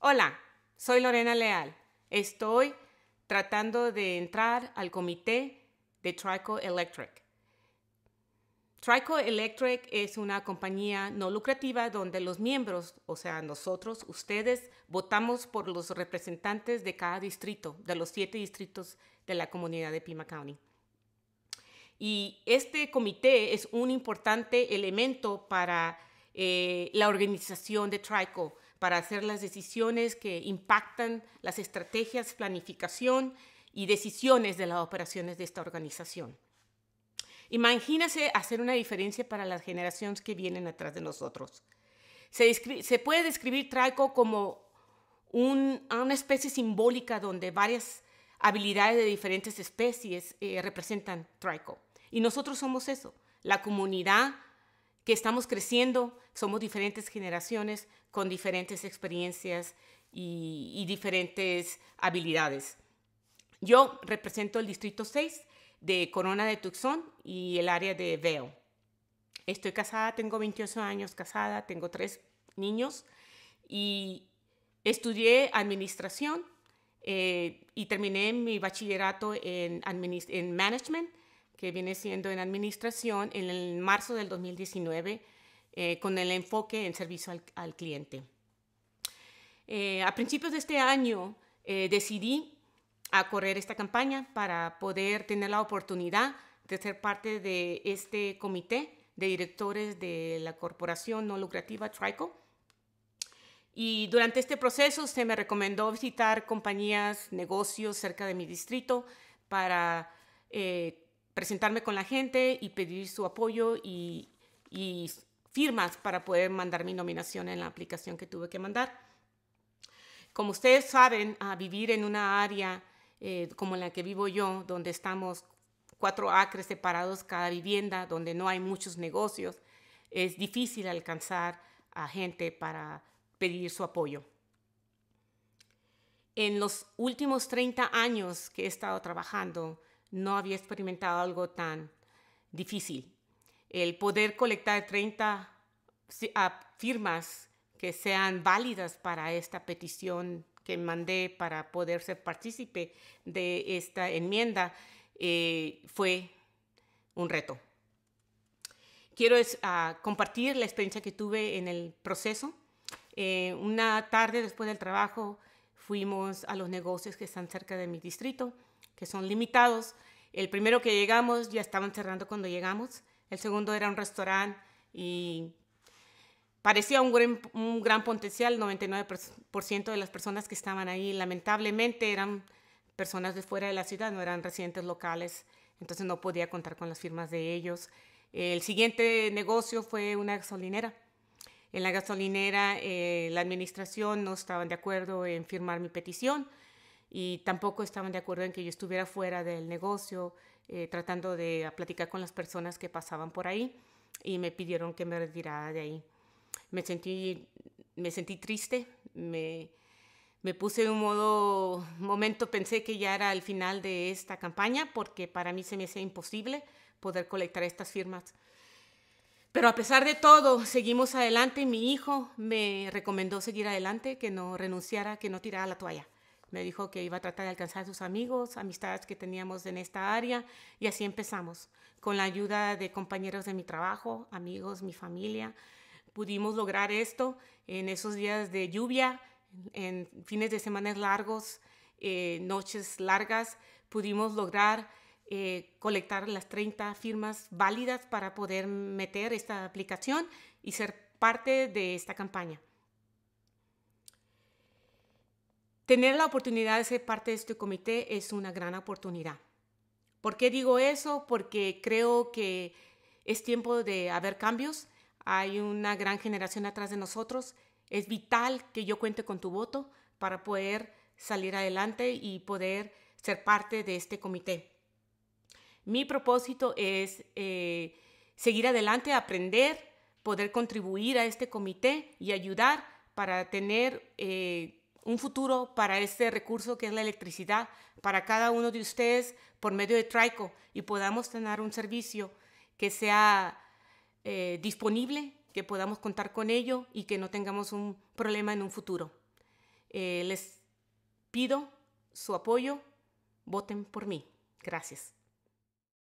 Hola, soy Lorena Leal. Estoy tratando de entrar al comité de Trico Electric. Trico Electric es una compañía no lucrativa donde los miembros, o sea, nosotros, ustedes, votamos por los representantes de cada distrito, de los siete distritos de la comunidad de Pima County. Y este comité es un importante elemento para eh, la organización de TRICO para hacer las decisiones que impactan las estrategias, planificación y decisiones de las operaciones de esta organización. Imagínese hacer una diferencia para las generaciones que vienen atrás de nosotros. Se, puede describir TRICO como una especie simbólica donde varias habilidades de diferentes especies eh, representan TRICO. Y nosotros somos eso, la comunidad que estamos creciendo, somos diferentes generaciones con diferentes experiencias y, diferentes habilidades. Yo represento el Distrito 6 de Corona de Tucson y el área de Veo. Estoy casada, tengo 28 años casada, tengo tres niños y estudié administración eh, y terminé mi bachillerato en, en management que viene siendo en administración en el marzo del 2019 eh, con el enfoque en servicio al, cliente. Eh, a principios de este año eh, decidí a correr esta campaña para poder tener la oportunidad de ser parte de este comité de directores de la corporación no lucrativa Trico. Y durante este proceso se me recomendó visitar compañías, negocios cerca de mi distrito para eh, presentarme con la gente y pedir su apoyo y, firmas para poder mandar mi nominación en la aplicación que tuve que mandar. Como ustedes saben, a vivir en una área eh, como la que vivo yo, donde estamos cuatro acres separados cada vivienda, donde no hay muchos negocios, es difícil alcanzar a gente para pedir su apoyo. En los últimos 30 años que he estado trabajando, no había experimentado algo tan difícil. El poder colectar 30 firmas que sean válidas para esta petición que mandé para poder ser partícipe de esta enmienda eh, fue un reto. Quiero ah, compartir la experiencia que tuve en el proceso. Eh, una tarde después del trabajo fuimos a los negocios que están cerca de mi distrito que son limitados. El primero que llegamos ya estaban cerrando cuando llegamos. El segundo era un restaurante y parecía un gran, un gran potencial. 99% de las personas que estaban ahí lamentablemente eran personas de fuera de la ciudad, no eran residentes locales, entonces no podía contar con las firmas de ellos. El siguiente negocio fue una gasolinera. En la gasolinera eh, la administración no estaban de acuerdo en firmar mi petición y tampoco estaban de acuerdo en que yo estuviera fuera del negocio eh, tratando de platicar con las personas que pasaban por ahí y me pidieron que me retirara de ahí. Me sentí, me sentí triste, me, puse en un modo, momento pensé que ya era el final de esta campaña porque para mí se me hacía imposible poder colectar estas firmas. Pero a pesar de todo, seguimos adelante. Mi hijo me recomendó seguir adelante, que no renunciara, que no tirara la toalla. Me dijo que iba a tratar de alcanzar a sus amigos, amistades que teníamos en esta área y así empezamos. Con la ayuda de compañeros de mi trabajo, amigos, mi familia, pudimos lograr esto en esos días de lluvia, en fines de semanas largos, eh, noches largas, pudimos lograr eh, colectar las 30 firmas válidas para poder meter esta aplicación y ser parte de esta campaña. Tener la oportunidad de ser parte de este comité es una gran oportunidad. ¿Por qué digo eso? Porque creo que es tiempo de haber cambios. Hay una gran generación atrás de nosotros. Es vital que yo cuente con tu voto para poder salir adelante y poder ser parte de este comité. Mi propósito es eh, seguir adelante, aprender, poder contribuir a este comité y ayudar para tener eh, un futuro para este recurso que es la electricidad, para cada uno de ustedes por medio de Trico y podamos tener un servicio que sea eh, disponible, que podamos contar con ello y que no tengamos un problema en un futuro. Eh, les pido su apoyo, voten por mí. Gracias.